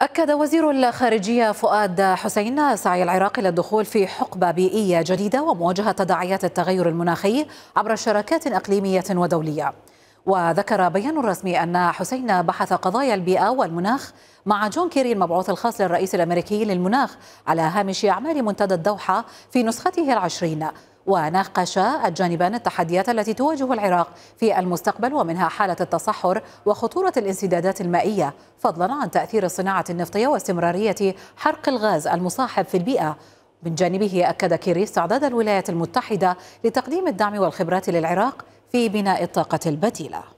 أكد وزير الخارجية فؤاد حسين سعي العراق إلى الدخول في حقبة بيئية جديدة ومواجهة تداعيات التغير المناخي عبر شراكات إقليمية ودولية. وذكر بيان رسمي أن حسين بحث قضايا البيئة والمناخ مع جون كيري المبعوث الخاص للرئيس الأمريكي للمناخ على هامش أعمال منتدى الدوحة في نسخته العشرين وناقش الجانبان التحديات التي تواجه العراق في المستقبل ومنها حالة التصحر وخطورة الانسدادات المائية فضلا عن تأثير الصناعة النفطية واستمرارية حرق الغاز المصاحب في البيئة من جانبه أكد كيري استعداد الولايات المتحدة لتقديم الدعم والخبرات للعراق في بناء الطاقة البديلة